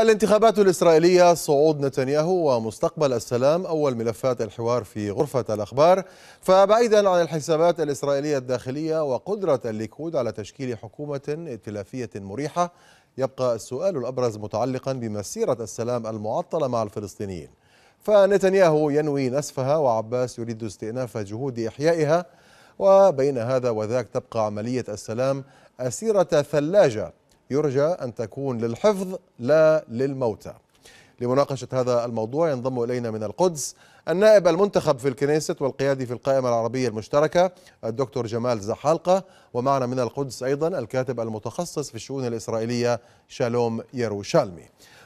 الانتخابات الإسرائيلية صعود نتنياهو ومستقبل السلام أول ملفات الحوار في غرفة الأخبار فبعيدا عن الحسابات الإسرائيلية الداخلية وقدرة الليكود على تشكيل حكومة ائتلافية مريحة يبقى السؤال الأبرز متعلقا بمسيرة السلام المعطلة مع الفلسطينيين فنتنياهو ينوي نسفها وعباس يريد استئناف جهود إحيائها وبين هذا وذاك تبقى عملية السلام أسيرة ثلاجة يرجى أن تكون للحفظ لا للموتى لمناقشة هذا الموضوع ينضم إلينا من القدس النائب المنتخب في الكنيسة والقيادي في القائمة العربية المشتركة الدكتور جمال زحالقة ومعنا من القدس أيضا الكاتب المتخصص في الشؤون الإسرائيلية شالوم يروشالمي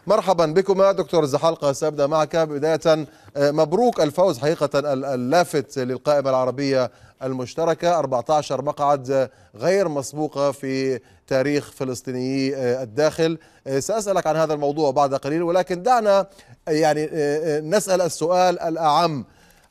مرحبا بكما دكتور الزحلقة سأبدأ معك بداية آه، مبروك الفوز حقيقة اللافت للقائمة العربية المشتركة 14 مقعد غير مسبوقة في تاريخ فلسطيني آه، الداخل آه، سأسألك عن هذا الموضوع بعد قليل ولكن دعنا يعني نسأل السؤال الأعم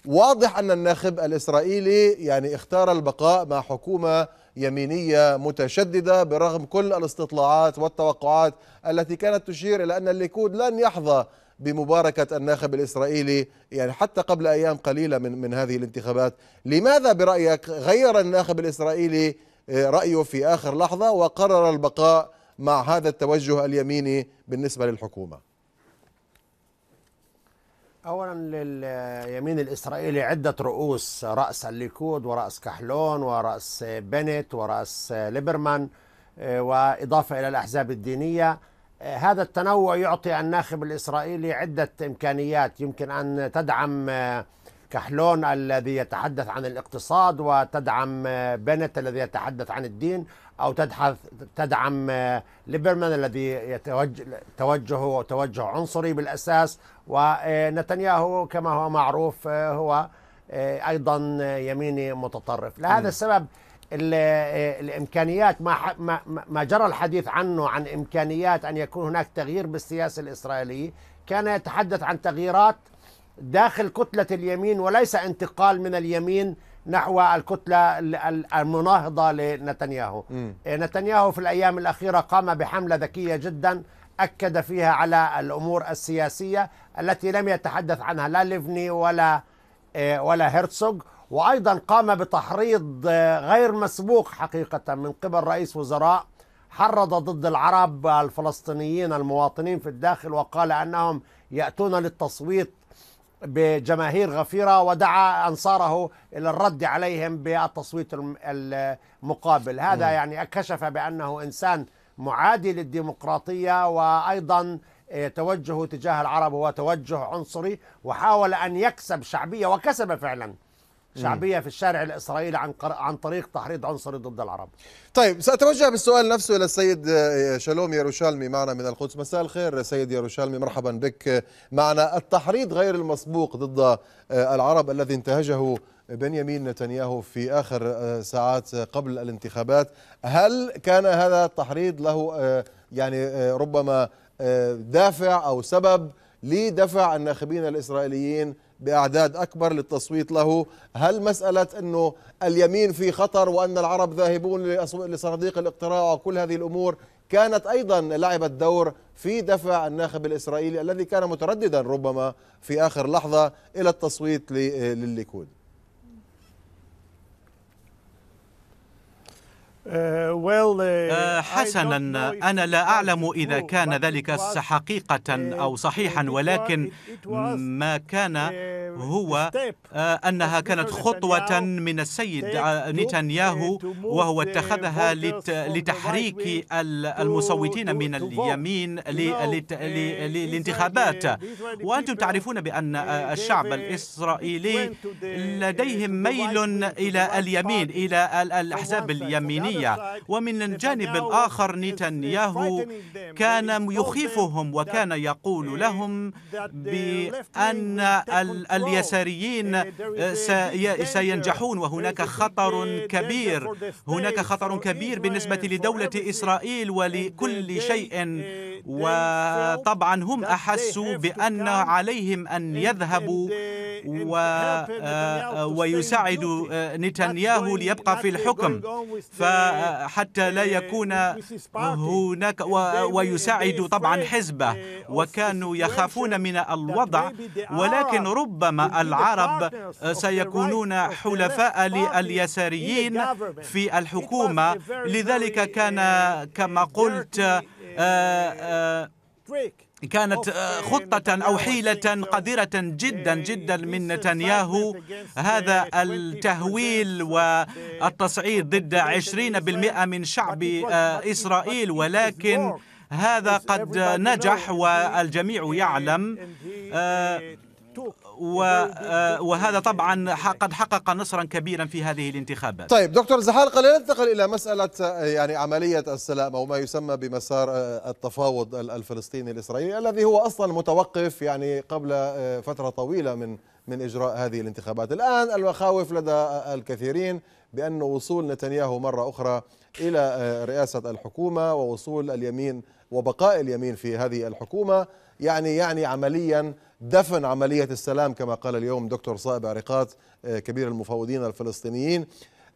واضح أن الناخب الإسرائيلي يعني اختار البقاء مع حكومة يمينية متشددة برغم كل الاستطلاعات والتوقعات التي كانت تشير إلى أن الليكود لن يحظى بمباركة الناخب الإسرائيلي يعني حتى قبل أيام قليلة من, من هذه الانتخابات لماذا برأيك غير الناخب الإسرائيلي آه، رأيه في آخر لحظة وقرر البقاء مع هذا التوجه اليميني بالنسبة للحكومة اولا لليمين الاسرائيلي عده رؤوس راس الليكود وراس كحلون وراس بنت وراس ليبرمان آه، واضافه الى الاحزاب الدينيه آه، هذا التنوع يعطي الناخب الاسرائيلي عده امكانيات يمكن ان تدعم آه، كحلون الذي يتحدث عن الاقتصاد وتدعم بنت الذي يتحدث عن الدين او تبحث تدعم آه، ليبرمان الذي توجهه توجه عنصري بالاساس ونتنياهو آه، كما هو معروف آه، هو ايضا يميني متطرف لهذا السبب الامكانيات ما ما جرى الحديث عنه عن امكانيات ان يكون هناك تغيير بالسياسه الاسرائيليه كان يتحدث عن تغييرات داخل كتله اليمين وليس انتقال من اليمين نحو الكتلة المناهضة لنتنياهو م. إيه، نتنياهو في الأيام الأخيرة قام بحملة ذكية جدا أكد فيها على الأمور السياسية التي لم يتحدث عنها لا ليفني ولا إيه، ولا هرتسوغ وأيضا قام بتحريض إيه، غير مسبوق حقيقة من قبل رئيس وزراء حرض ضد العرب الفلسطينيين المواطنين في الداخل وقال أنهم يأتون للتصويت بجماهير غفيرة ودعا أنصاره إلى الرد عليهم بالتصويت المقابل هذا م. يعني كشف بأنه إنسان معادي للديمقراطية وأيضا آه، توجهه تجاه العرب هو توجه عنصري وحاول أن يكسب شعبية وكسب فعلا شعبيه في الشارع الاسرائيلي عن عن طريق تحريض عنصري ضد العرب. طيب ساتوجه بالسؤال نفسه الى السيد آه، شالوم يروشالمي معنا من القدس، مساء الخير سيد يروشالمي مرحبا بك معنا التحريض غير المسبوق ضد آه، العرب الذي انتهجه بنيامين نتنياهو في اخر آه، ساعات قبل الانتخابات، هل كان هذا التحريض له يعني ربما دافع او سبب لدفع الناخبين الاسرائيليين باعداد اكبر للتصويت له، هل مساله انه اليمين في خطر وان العرب ذاهبون لصناديق الاقتراع وكل هذه الامور كانت ايضا لعبت دور في دفع الناخب الاسرائيلي الذي كان مترددا ربما في اخر لحظه الى التصويت للليكود. Uh, uh, uh, حسنا انا لا اعلم اذا كان ذلك حقيقه او صحيحا ولكن ما كان هو آه، انها كانت خطوه من السيد نتنياهو وهو اتخذها لتحريك المصوتين من اليمين للانتخابات وانتم تعرفون بان آه، الشعب الاسرائيلي لديهم ميل الى اليمين الى الاحزاب اليمينيه الأمريكية ومن الجانب الآخر نتنياهو كان يخيفهم وكان يقول لهم بأن اليساريين سينجحون وهناك خطر كبير هناك خطر كبير بالنسبة لدولة إسرائيل ولكل شيء وطبعا هم أحسوا بأن عليهم أن يذهبوا و آه، ويساعد آه، نتنياهو ليبقى في الحكم ف حتى لا يكون هناك ويساعد طبعا حزبه وكانوا يخافون من الوضع ولكن ربما العرب سيكونون حلفاء لليساريين في الحكومة لذلك كان كما قلت آه، آه، كانت آه، خطة أو حيلة قذرة جدا إيه، جدا من نتنياهو هذا التهويل والتصعيد ضد 20% من شعب آه، إسرائيل ولكن هذا قد نجح والجميع يعلم و... آه، وهذا طبعا قد حقق نصرا كبيرا في هذه الانتخابات طيب دكتور زحالقه لننتقل الى مساله آه، يعني عمليه السلام او ما يسمى بمسار آه، التفاوض الفلسطيني الاسرائيلي الذي هو اصلا متوقف يعني قبل فتره طويله من من اجراء هذه الانتخابات الان المخاوف لدى الكثيرين بأن وصول نتنياهو مرة أخرى إلى آه، رئاسة الحكومة ووصول اليمين وبقاء اليمين في هذه الحكومة يعني يعني عمليا دفن عملية السلام كما قال اليوم دكتور صائب عريقات آه، كبير المفوضين الفلسطينيين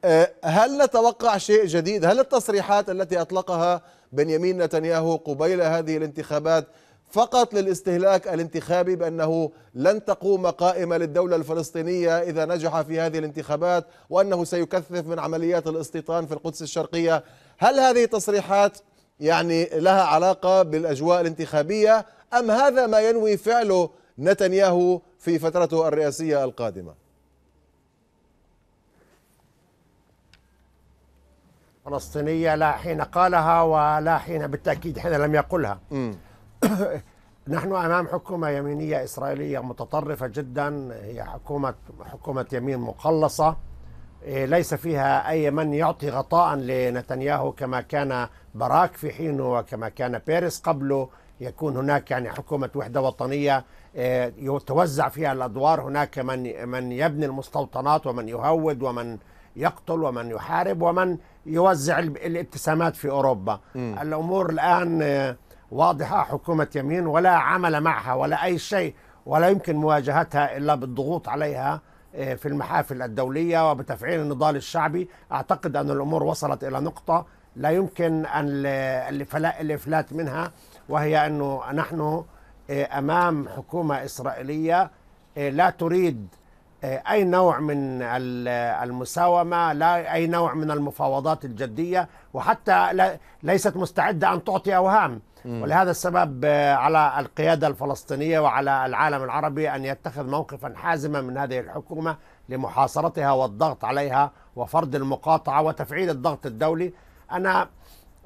آه، هل نتوقع شيء جديد؟ هل التصريحات التي أطلقها بنيامين نتنياهو قبيل هذه الانتخابات فقط للاستهلاك الانتخابي بأنه لن تقوم قائمة للدولة الفلسطينية إذا نجح في هذه الانتخابات وأنه سيكثف من عمليات الاستيطان في القدس الشرقية هل هذه تصريحات يعني لها علاقة بالأجواء الانتخابية أم هذا ما ينوي فعله نتنياهو في فترته الرئاسية القادمة فلسطينية لا حين قالها ولا حين بالتأكيد حين لم يقلها م. نحن امام حكومه يمينيه اسرائيليه متطرفه جدا هي حكومه حكومه يمين مقلصه إيه، ليس فيها اي من يعطي غطاء لنتنياهو كما كان باراك في حينه وكما كان بيرس قبله يكون هناك يعني حكومه وحده وطنيه إيه، يتوزع فيها الادوار هناك من من يبني المستوطنات ومن يهود ومن يقتل ومن يحارب ومن يوزع الابتسامات في اوروبا م. الامور الان إيه، واضحة حكومة يمين ولا عمل معها ولا أي شيء ولا يمكن مواجهتها إلا بالضغوط عليها آه، في المحافل الدولية وبتفعيل النضال الشعبي أعتقد أن الأمور وصلت إلى نقطة لا يمكن أن الإفلات منها وهي أنه نحن آه، أمام حكومة إسرائيلية آه، لا تريد آه، اي نوع من المساومه لا اي نوع من المفاوضات الجديه وحتى ليست مستعده ان تعطي اوهام ولهذا السبب آه، على القياده الفلسطينيه وعلى العالم العربي ان يتخذ موقفا حازما من هذه الحكومه لمحاصرتها والضغط عليها وفرض المقاطعه وتفعيل الضغط الدولي انا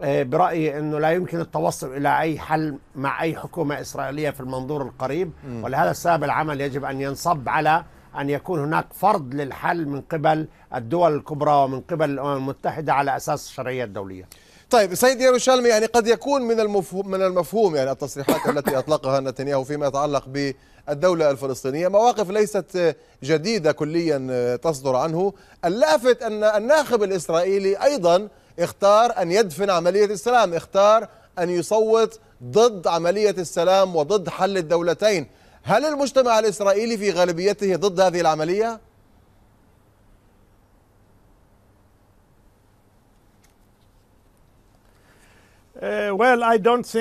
آه، برايي انه لا يمكن التوصل الى اي حل مع اي حكومه اسرائيليه في المنظور القريب ولهذا السبب العمل يجب ان ينصب على أن يكون هناك فرض للحل من قبل الدول الكبرى ومن قبل الأمم المتحدة على أساس الشرعية الدولية طيب سيد يروشالمي يعني قد يكون من المفهوم من المفهوم يعني التصريحات التي اطلقها نتنياهو فيما يتعلق بالدوله الفلسطينيه مواقف ليست جديده كليا تصدر عنه اللافت ان الناخب الاسرائيلي ايضا اختار ان يدفن عمليه السلام اختار ان يصوت ضد عمليه السلام وضد حل الدولتين هل المجتمع الإسرائيلي في غالبيته ضد هذه العملية؟ Uh,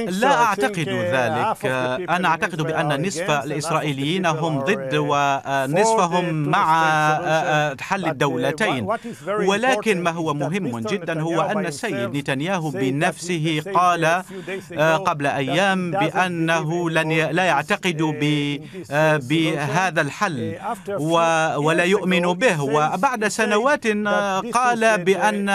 لا أعتقد uh, ذلك أنا أعتقد بأن نصف الإسرائيليين هم ضد uh, ونصفهم مع حل الدولتين ولكن ما هو مهم جدا هو أن السيد نتنياهو بنفسه قال قبل أيام بأنه لن لا يعتقد بهذا الحل ولا يؤمن به وبعد سنوات قال بأن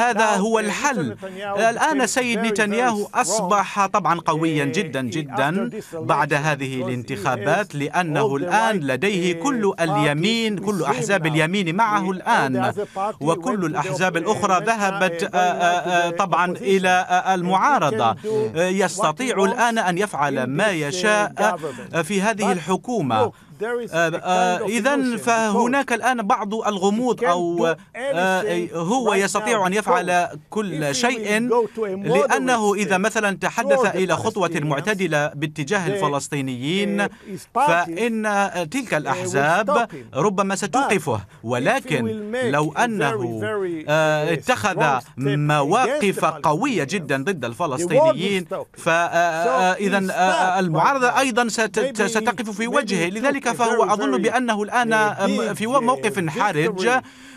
هذا هو الحل الآن السيد نتنياهو أصبح طبعا قويا جدا جدا بعد هذه الانتخابات لأنه الآن لديه كل اليمين كل أحزاب اليمين معه الآن وكل الأحزاب الأخرى ذهبت آه، آه، آه، طبعا إلى المعارضة يستطيع الآن أن يفعل ما uh, يشاء في هذه الحكومة آه، آه، إذا فهناك الآن بعض الغموض أو آه، هو يستطيع أن يفعل كل شيء لأنه إذا مثلا تحدث إلى خطوة معتدلة باتجاه الفلسطينيين eh, فإن تلك eh, الأحزاب ربما ستوقفه ولكن لو أنه eh, اتخذ مواقف قوية جدا ضد الفلسطينيين فإذا المعارضة أيضا ستقف في وجهه لذلك فهو أظن بأنه الآن في موقف حرج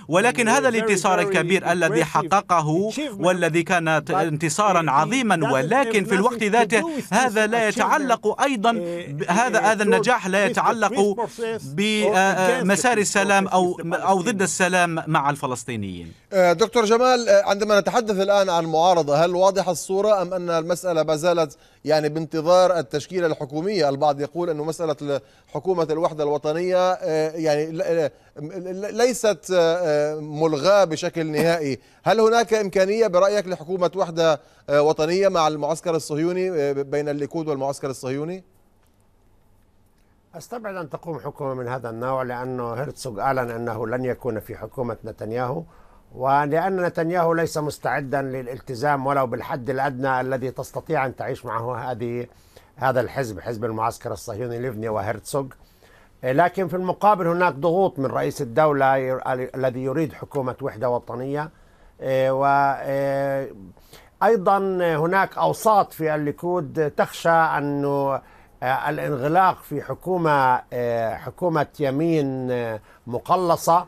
ولكن هذا الانتصار الكبير الذي حققه والذي كان انتصارا عظيما ولكن في الوقت ذاته هذا لا يتعلق أيضا uh, هذا هذا النجاح لا يتعلق بمسار آه، آه، السلام أو أو ضد السلام مع الفلسطينيين آه، دكتور جمال عندما نتحدث الآن عن معارضة هل واضحة الصورة أم أن المسألة ما زالت يعني بانتظار التشكيلة الحكومية البعض يقول أنه مسألة حكومة الوحدة الوطنية يعني ليست ملغاه بشكل نهائي هل هناك إمكانية برأيك لحكومة وحدة آه، وطنية مع المعسكر الصهيوني آه، بين الليكود والمعسكر الصهيوني؟ استبعد ان تقوم حكومه من هذا النوع لانه هرتسوغ اعلن انه لن يكون في حكومه نتنياهو ولان نتنياهو ليس مستعدا للالتزام ولو بالحد الادنى الذي تستطيع ان تعيش معه هذه هذا الحزب حزب المعسكر الصهيوني ليفني وهرتسوغ إيه، لكن في المقابل هناك ضغوط من رئيس الدولة الذي يريد حكومة وحدة وطنية إيه، وأيضا إيه، هناك أوساط في الليكود تخشى أن الانغلاق في حكومة حكومة يمين مقلصة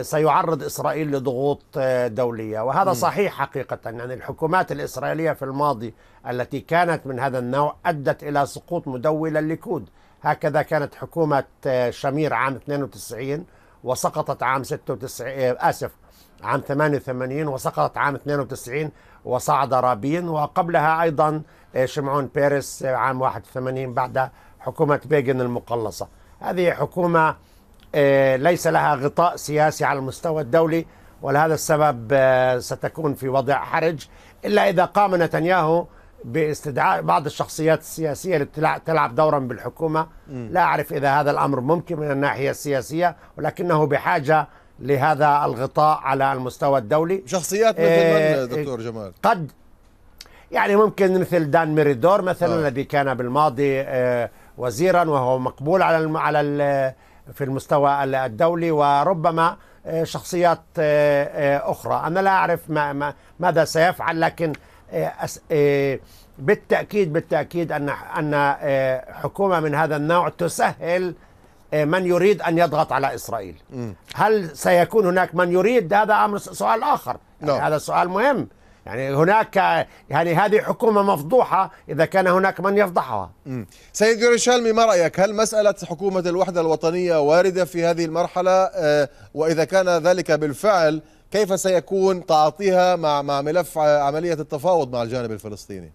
سيعرض إسرائيل لضغوط دولية وهذا صحيح حقيقة يعني الحكومات الإسرائيلية في الماضي التي كانت من هذا النوع أدت إلى سقوط مدوي للليكود هكذا كانت حكومة آه، شمير عام 92 وسقطت عام 96 آه، آسف عام 88 وسقطت عام 92 وصعد رابين وقبلها أيضا آه، شمعون بيرس عام 81 بعد حكومة بيغن المقلصة هذه حكومة ليس لها غطاء سياسي على المستوى الدولي ولهذا السبب ستكون في وضع حرج إلا إذا قام نتنياهو باستدعاء بعض الشخصيات السياسية اللي تلعب دورا بالحكومة م. لا أعرف إذا هذا الأمر ممكن من الناحية السياسية ولكنه بحاجة لهذا الغطاء على المستوى الدولي شخصيات مثل إيه من آه، دكتور جمال؟ قد يعني ممكن مثل دان ميريدور مثلا آه. الذي كان بالماضي آه، وزيرا وهو مقبول على الم على ال في المستوى الدولي وربما آه، شخصيات أخرى أنا لا أعرف ما ما ماذا سيفعل لكن آه، آه، بالتأكيد بالتأكيد أن أن آه، حكومة من هذا النوع تسهل من يريد أن يضغط على إسرائيل هل سيكون هناك من يريد هذا أمر سؤال آخر يعني نعم. هذا سؤال مهم يعني هناك يعني هذه حكومه مفضوحه اذا كان هناك من يفضحها. مم. سيد جوريشالمي ما رايك؟ هل مساله حكومه الوحده الوطنيه وارده في هذه المرحله؟ واذا كان ذلك بالفعل كيف سيكون تعاطيها مع مع ملف عمليه التفاوض مع الجانب الفلسطيني؟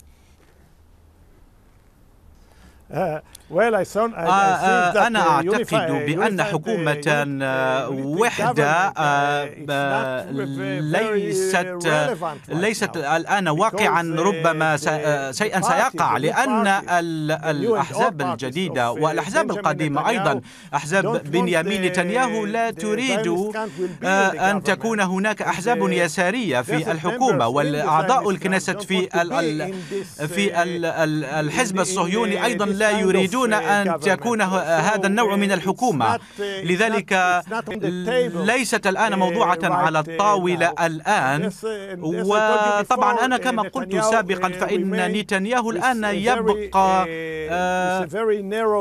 آه، أنا أعتقد بأن حكومة آه، وحدة آه، uh, ليست ليست الآن واقعا ربما شيئا سيقع لأن الأحزاب الجديدة uh, والأحزاب القديمة أيضا أحزاب بنيامين نتنياهو لا تريد آه، أن تكون هناك أحزاب uh, يسارية في الحكومة والأعضاء الكنيسة في في الحزب الصهيوني أيضا لا يريدون دون أن تكون هذا النوع من الحكومة uh, لذلك ليست الآن uh, موضوعة على uh, الطاولة الآن وطبعا أنا كما قلت سابقا فإن نتنياهو الآن يبقى آه،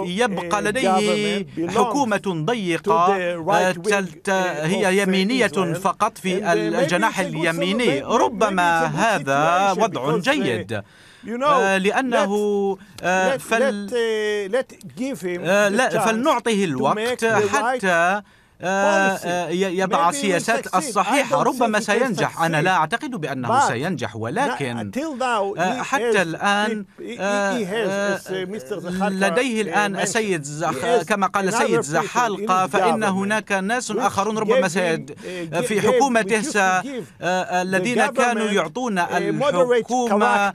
يبقى لديه حكومة ضيقة آه، هي يمينية فقط في الجناح اليميني ربما هذا وضع جيد you know, uh, لأنه آه let, فل let, uh, let give him لا فلنعطه الوقت حتى right آه، آه، يضع السياسات الصحيحة ربما سينجح أنا لا أعتقد بأنه سينجح ولكن آه، حتى الآن لديه الآن السيد كما قال السيد زحالقة فإن هناك ناس آخرون ربما سيد uh, في حكومته الذين كانوا يعطون الحكومة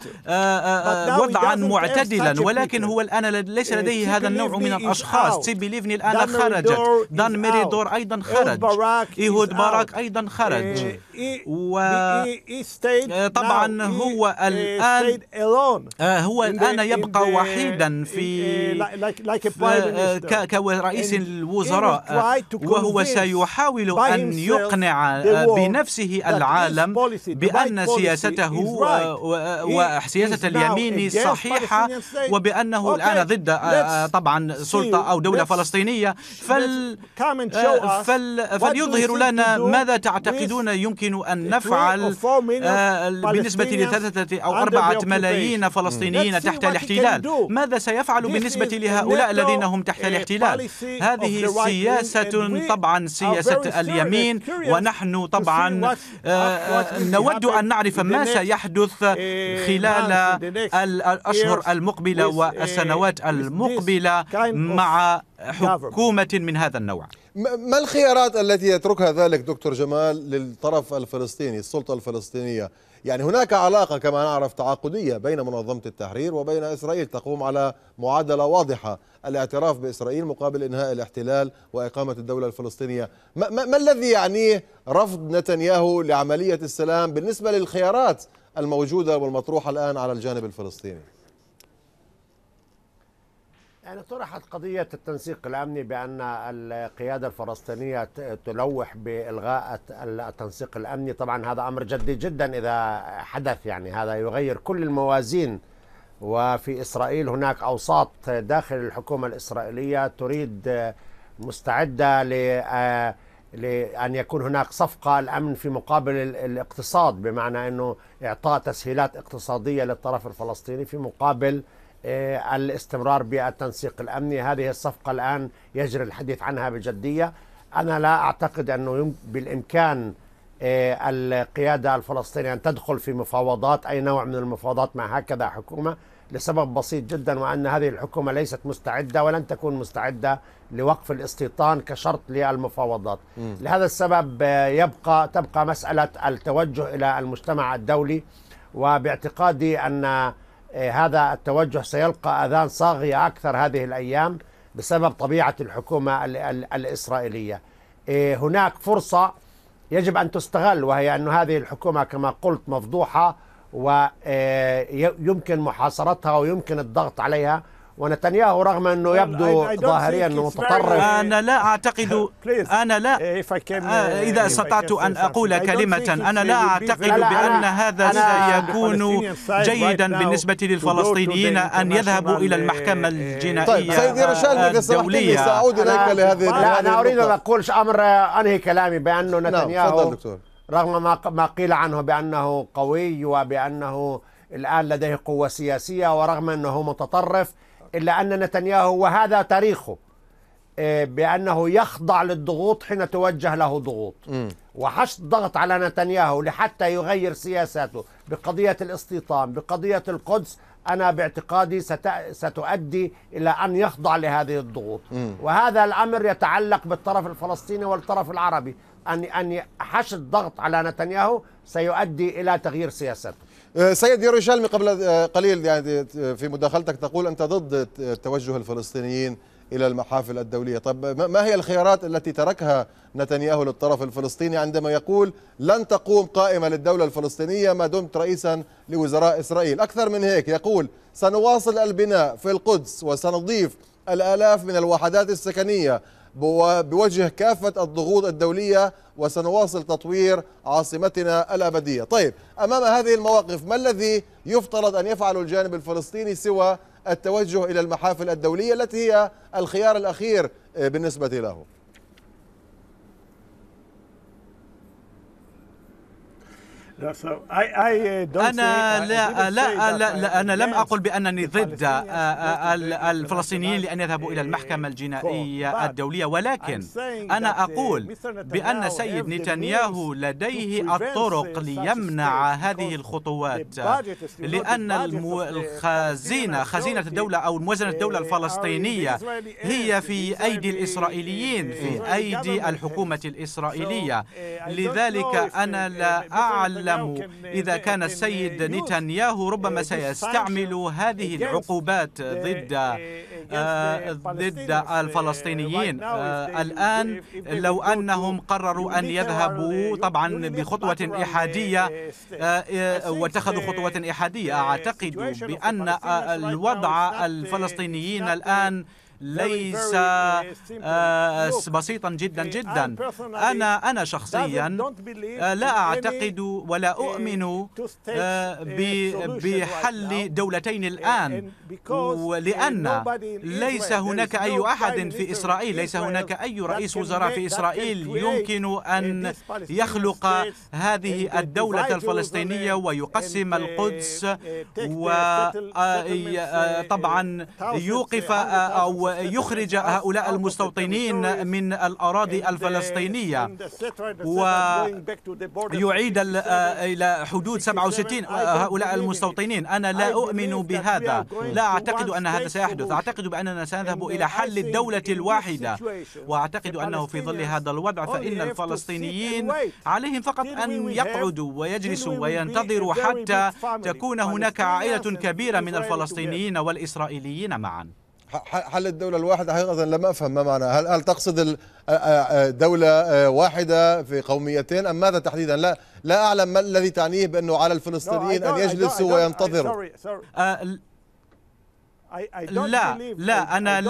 وضعا معتدلا ولكن هو الآن ليس uh, لديه هذا النوع من الأشخاص تيبي ليفني الآن خرجت دان ميريدور Oh, إيه، أيضا خرج إيهود باراك أيضا خرج و آه، طبعا هو آه، الآن هو الآن يبقى وحيدا في آه، كرئيس الوزراء وهو سيحاول أن يقنع بنفسه العالم بأن سياسته وسياسة اليمين صحيحة وبأنه الآن ضد طبعا سلطة أو دولة فلسطينية فل فليظهر لنا ماذا تعتقدون يمكن يمكن أن نفعل آه، بالنسبة لثلاثة أو أربعة ملايين فلسطينيين تحت الاحتلال ماذا سيفعل بالنسبة لهؤلاء الذين هم تحت الاحتلال هذه سياسة طبعا سياسة اليمين ونحن طبعا آه، نود أن نعرف ما سيحدث uh, خلال الأشهر المقبلة والسنوات المقبلة مع حكومة من هذا النوع ما الخيارات التي يتركها ذلك دكتور جمال للطرف الفلسطيني السلطة الفلسطينية يعني هناك علاقة كما نعرف تعاقدية بين منظمة التحرير وبين إسرائيل تقوم على معادلة واضحة الاعتراف بإسرائيل مقابل إنهاء الاحتلال وإقامة الدولة الفلسطينية ما, ما, ما الذي يعنيه رفض نتنياهو لعملية السلام بالنسبة للخيارات الموجودة والمطروحة الآن على الجانب الفلسطيني يعني طرحت قضية التنسيق الأمني بأن القيادة الفلسطينية تلوح بإلغاء التنسيق الأمني طبعا هذا أمر جدي جدا إذا حدث يعني هذا يغير كل الموازين وفي إسرائيل هناك أوساط داخل الحكومة الإسرائيلية تريد مستعدة آه، لأن يكون هناك صفقة الأمن في مقابل الاقتصاد بمعنى أنه إعطاء تسهيلات اقتصادية للطرف الفلسطيني في مقابل آه، الاستمرار بالتنسيق الامني هذه الصفقه الان يجري الحديث عنها بجديه انا لا اعتقد انه بالامكان آه، القياده الفلسطينيه ان تدخل في مفاوضات اي نوع من المفاوضات مع هكذا حكومه لسبب بسيط جدا وان هذه الحكومه ليست مستعده ولن تكون مستعده لوقف الاستيطان كشرط للمفاوضات. م. لهذا السبب آه، يبقى تبقى مساله التوجه الى المجتمع الدولي وباعتقادي ان إيه، هذا التوجه سيلقى اذان صاغيه اكثر هذه الايام بسبب طبيعه الحكومه الاسرائيليه. إيه، هناك فرصه يجب ان تستغل وهي ان هذه الحكومه كما قلت مفضوحه ويمكن إيه، محاصرتها ويمكن الضغط عليها ونتنياهو رغم انه يبدو ظاهريا متطرف انا لا آه، uh, اعتقد انا لا اذا استطعت ان اقول كلمه انا لا اعتقد بان هذا سيكون جيدا بالنسبه للفلسطينيين ان يذهبوا الى المحكمه uh, الجنائيه طيب سيدي رشاد اذا ساعود اليك لهذه لا انا اريد ان اقول امر انهي كلامي بانه نعم، نتنياهو رغم ما قيل عنه بانه قوي وبانه الان لديه قوه سياسيه ورغم انه متطرف إلا أن نتنياهو وهذا تاريخه آه، بأنه يخضع للضغوط حين توجه له ضغوط وحشد ضغط على نتنياهو لحتى يغير سياساته بقضية الاستيطان بقضية القدس أنا باعتقادي ستؤدي إلى أن يخضع لهذه الضغوط م. وهذا الأمر يتعلق بالطرف الفلسطيني والطرف العربي أن أن حشد ضغط على نتنياهو سيؤدي إلى تغيير سياسته آه، سيد يوري شالمي قبل آه، قليل يعني آه، في مداخلتك تقول انت ضد توجه الفلسطينيين الى المحافل الدوليه، طب ما هي الخيارات التي تركها نتنياهو للطرف الفلسطيني عندما يقول لن تقوم قائمه للدوله الفلسطينيه ما دمت رئيسا لوزراء اسرائيل، اكثر من هيك يقول سنواصل البناء في القدس وسنضيف الالاف من الوحدات السكنيه بوجه كافة الضغوط الدولية وسنواصل تطوير عاصمتنا الأبدية طيب أمام هذه المواقف ما الذي يفترض أن يفعله الجانب الفلسطيني سوى التوجه إلى المحافل الدولية التي هي الخيار الأخير بالنسبة له Uh, أنا لا, لا, لا, لا أنا لم أقل بأنني ضد آه، آه، الفلسطينيين لأن يذهبوا إلى المحكمة الجنائية الدولية ولكن أنا uh, أقول بأن سيد نتنياهو لديه الطرق ليمنع هذه الخطوات لأن الخزينة خزينة الدولة أو موازنة الدولة الفلسطينية هي في أيدي الإسرائيليين في أيدي الحكومة الإسرائيلية uh, لذلك أنا لا أعلم يعلم إذا كان السيد نتنياهو ربما سيستعمل هذه العقوبات ضد uh, uh, ضد uh, الفلسطينيين الآن لو أنهم قرروا أن يذهبوا طبعا بخطوة إحادية واتخذوا خطوة إحادية أعتقد بأن الوضع الفلسطينيين الآن ليس آه، آه، بسيطا جدا جدا أنا أنا شخصيا آه، لا أعتقد ولا eh, أؤمن بحل دولتين الآن eh, لأن ليس هناك أي أحد في إسرائيل ليس هناك أي رئيس وزراء في إسرائيل يمكن أن يخلق هذه الدولة الفلسطينية ويقسم eh, القدس وطبعا يوقف أو يخرج هؤلاء المستوطنين من الأراضي uh, الفلسطينية ويعيد آه، إلى حدود 67 آه، هؤلاء المستوطنين أنا لا أؤمن بهذا لا أعتقد أن هذا سيحدث أعتقد بأننا سنذهب إلى حل الدولة الواحدة وأعتقد أنه في ظل هذا الوضع فإن الفلسطينيين عليهم فقط أن يقعدوا ويجلسوا وينتظروا حتى تكون هناك عائلة كبيرة من الفلسطينيين والإسرائيليين معا حل الدولة الواحدة حقيقة لم أفهم ما معنى هل, هل تقصد دولة واحدة في قوميتين أم ماذا تحديدا لا لا أعلم ما الذي تعنيه بأنه على الفلسطينيين أن يجلسوا وينتظروا لا لا آه، آه، أنا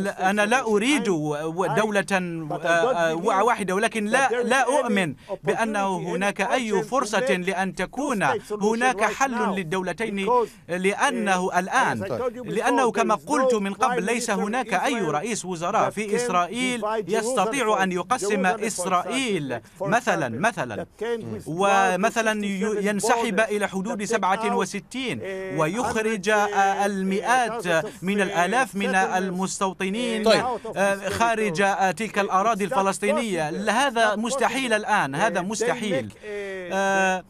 لا أنا لا أريد دولة آه، واحدة ولكن لا لا أؤمن بأنه هناك أي فرصة لأن تكون هناك حل للدولتين لأنه eh, الآن لأنه كما قلت من قبل ليس هناك أي رئيس وزراء في إسرائيل يستطيع أن يقسم إسرائيل مثلا مثلا ومثلا ينسحب إلى حدود 67 eh, ويخرج eh, المئات المئات من الآلاف من المستوطنين طيب. آه، خارج تلك الأراضي الفلسطينية هذا مستحيل الآن هذا مستحيل آه،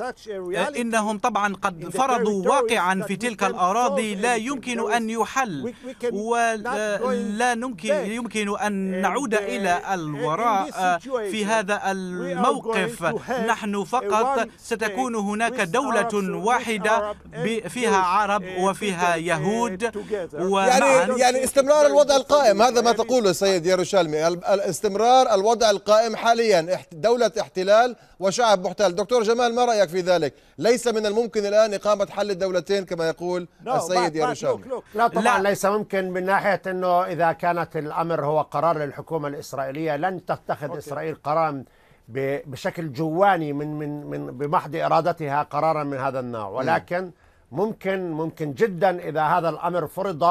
آه، إنهم طبعا قد فرضوا واقعا في تلك الأراضي لا آه، يمكن أن يحل ولا يمكن أن نعود uh, إلى الوراء آه، في هذا الموقف نحن فقط ستكون هناك دولة واحدة فيها عرب وفيها يهود يعني يعني استمرار الوضع القائم هذا ما تقوله السيد يروشالمي استمرار الوضع القائم حاليا دولة احتلال وشعب محتل دكتور جمال ما رأيك رايك في ذلك ليس من الممكن الان اقامه حل الدولتين كما يقول السيد يروشاوي لا طبعا لا. ليس ممكن من ناحيه انه اذا كانت الامر هو قرار للحكومه الاسرائيليه لن تتخذ أوكي. اسرائيل قرارا بشكل جواني من من من بمحض ارادتها قرارا من هذا النوع ولكن م. ممكن ممكن جدا اذا هذا الامر فرض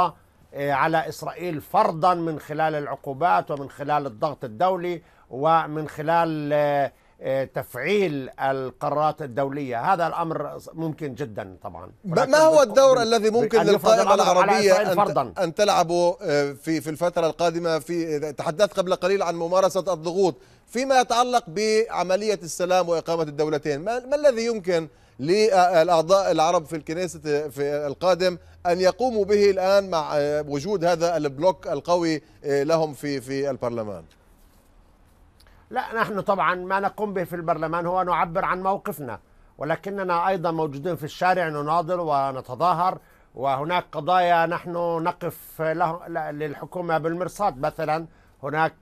آه، على اسرائيل فرضا من خلال العقوبات ومن خلال الضغط الدولي ومن خلال آه، آه، تفعيل القرارات الدولية هذا الأمر ممكن جدا طبعا ما هو الدور الذي ممكن للقائمة العربية أن, أن تلعبه آه، في, في الفترة القادمة في تحدثت قبل قليل عن ممارسة الضغوط فيما يتعلق بعملية السلام وإقامة الدولتين ما, ما الذي يمكن للأعضاء العرب في الكنيسة في القادم أن يقوموا به الآن مع آه، وجود هذا البلوك القوي لهم في في البرلمان لا نحن طبعا ما نقوم به في البرلمان هو نعبر عن موقفنا ولكننا أيضا موجودين في الشارع نناضل ونتظاهر وهناك قضايا نحن نقف له للحكومة بالمرصاد مثلا هناك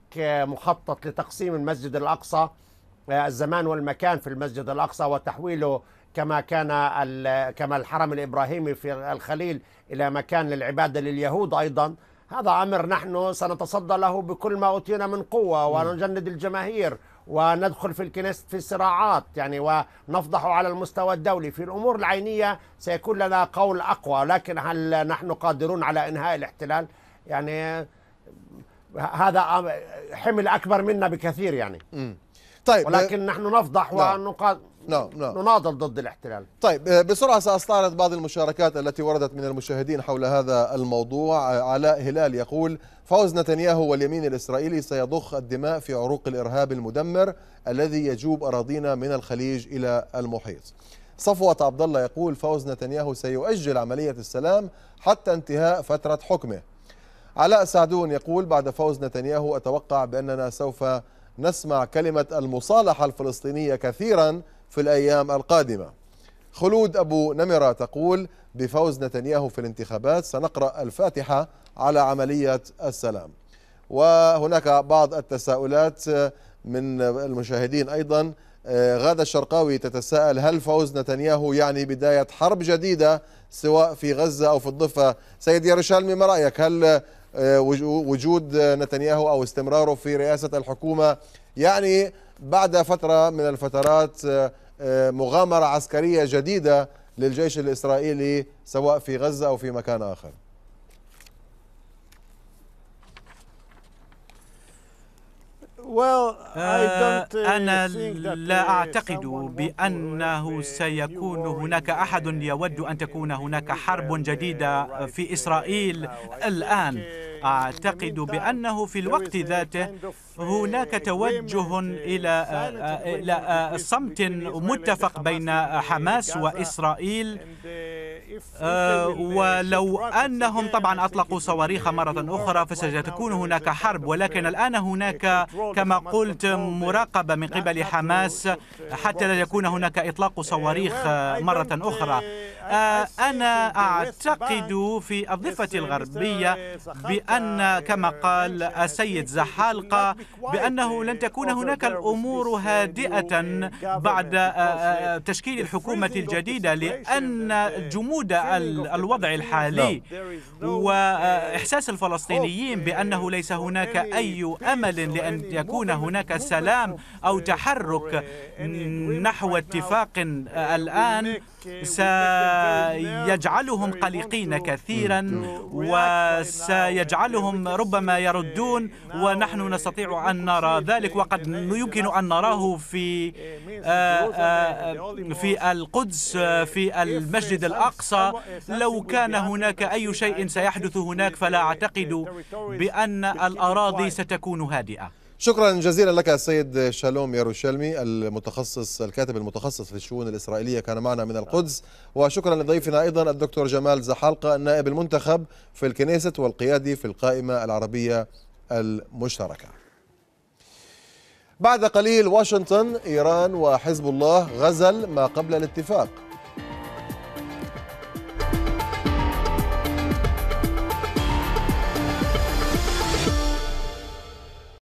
مخطط لتقسيم المسجد الأقصى آه، الزمان والمكان في المسجد الأقصى وتحويله كما كان كما الحرم الإبراهيمي في الخليل إلى مكان للعبادة لليهود أيضا هذا أمر نحن سنتصدى له بكل ما أوتينا من قوة ونجند الجماهير وندخل في الكنيسة في الصراعات يعني ونفضح على المستوى الدولي في الأمور العينية سيكون لنا قول أقوى لكن هل نحن قادرون على إنهاء الاحتلال يعني هذا حمل أكبر منا بكثير يعني طيب ولكن نحن نفضح نعم. ونقاد نعم نعم نناضل ضد الاحتلال طيب آه، بسرعة سأستعرض بعض المشاركات التي وردت من المشاهدين حول هذا الموضوع آه، علاء هلال يقول فوز نتنياهو واليمين الإسرائيلي سيضخ الدماء في عروق الإرهاب المدمر الذي يجوب أراضينا من الخليج إلى المحيط صفوة عبد الله يقول فوز نتنياهو سيؤجل عملية السلام حتى انتهاء فترة حكمه علاء سعدون يقول بعد فوز نتنياهو أتوقع بأننا سوف نسمع كلمة المصالحة الفلسطينية كثيراً في الأيام القادمة خلود أبو نمرة تقول بفوز نتنياهو في الانتخابات سنقرأ الفاتحة على عملية السلام وهناك بعض التساؤلات من المشاهدين أيضا آه، غادة الشرقاوي تتساءل هل فوز نتنياهو يعني بداية حرب جديدة سواء في غزة أو في الضفة سيد يرشالمي ما رأيك هل آه، وجود نتنياهو أو استمراره في رئاسة الحكومة يعني بعد فترة من الفترات آه، آه، مغامرة عسكرية جديدة للجيش الإسرائيلي سواء في غزة أو في مكان آخر آه، uh, أنا لا uh, أعتقد بأنه سيكون هناك أحد uh, يود أن تكون هناك حرب جديدة في إسرائيل الآن أعتقد بأنه في الوقت ذاته هناك توجه إلى آه، آه، إلى صمت متفق بين حماس وإسرائيل آه، ولو أنهم طبعا أطلقوا صواريخ مرة أخرى فستكون هناك حرب ولكن الآن هناك كما قلت مراقبة من قبل حماس حتى لا يكون هناك إطلاق صواريخ مرة أخرى أنا أعتقد في الضفة الغربية بأن كما قال السيد زحالقة بأنه لن تكون هناك الأمور هادئة بعد آه، آه، آه، تشكيل الحكومة الجديدة لأن جمود الوضع الحالي وإحساس uh, الفلسطينيين بأنه ليس هناك أي أمل لأن يكون هناك سلام أو uh, تحرك uh, نحو اتفاق الآن سيجعلهم قلقين كثيرا وسيجعلهم ربما يردون ونحن نستطيع أن نرى ذلك وقد يمكن أن نراه في آه، آه، في القدس آه، في المسجد الأقصى لو كان هناك أي شيء سيحدث هناك فلا أعتقد بأن الأراضي ستكون هادئة شكرا جزيلا لك السيد شالوم ياروشالمي المتخصص الكاتب المتخصص في الشؤون الإسرائيلية كان معنا من القدس وشكرا لضيفنا أيضا الدكتور جمال زحالقة النائب المنتخب في الكنيسة والقيادي في القائمة العربية المشتركة بعد قليل واشنطن إيران وحزب الله غزل ما قبل الاتفاق